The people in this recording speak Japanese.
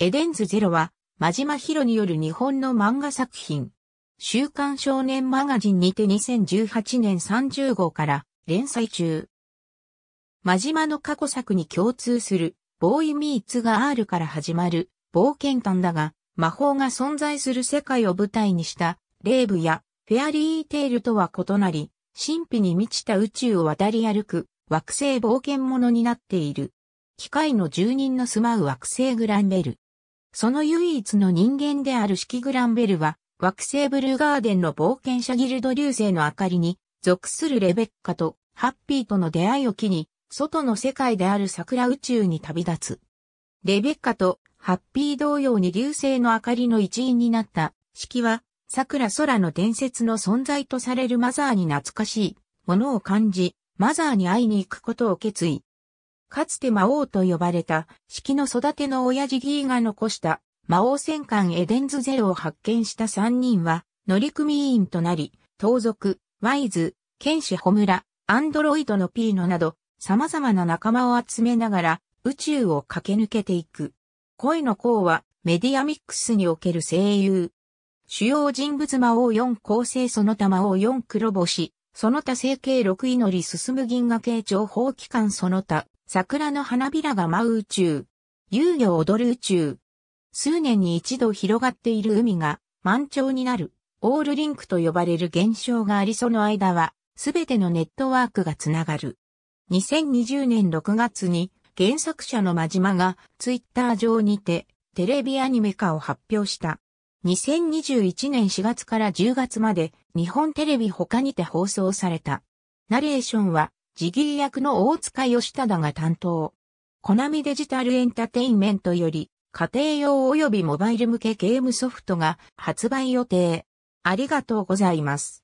エデンズゼロは、真島博による日本の漫画作品。週刊少年マガジンにて2018年30号から連載中。真島の過去作に共通する、ボーイミーツが R から始まる、冒険探だが、魔法が存在する世界を舞台にした、レーブや、フェアリーテイルとは異なり、神秘に満ちた宇宙を渡り歩く、惑星冒険者になっている。機械の住人の住まう惑星グランベル。その唯一の人間である式グランベルは、惑星ブルーガーデンの冒険者ギルド流星の明かりに、属するレベッカとハッピーとの出会いを機に、外の世界である桜宇宙に旅立つ。レベッカとハッピー同様に流星の明かりの一員になった、式は、桜空の伝説の存在とされるマザーに懐かしいものを感じ、マザーに会いに行くことを決意。かつて魔王と呼ばれた、式の育ての親父ギーが残した魔王戦艦エデンズゼロを発見した3人は、乗組員となり、盗賊、ワイズ、剣士ホムラ、アンドロイドのピーノなど、様々な仲間を集めながら、宇宙を駆け抜けていく。恋の項は、メディアミックスにおける声優。主要人物魔王4構成その他魔王4黒星、その他成形6位のり進む銀河系情報機関その他桜の花びらが舞う宇宙、遊魚踊る宇宙、数年に一度広がっている海が満潮になる、オールリンクと呼ばれる現象がありその間は、すべてのネットワークがつながる。2020年6月に原作者の真島がツイッター上にてテレビアニメ化を発表した。2021年4月から10月まで日本テレビ他にて放送された。ナレーションはジギー役の大塚義忠が担当。コナミデジタルエンタテインメントより、家庭用及びモバイル向けゲームソフトが発売予定。ありがとうございます。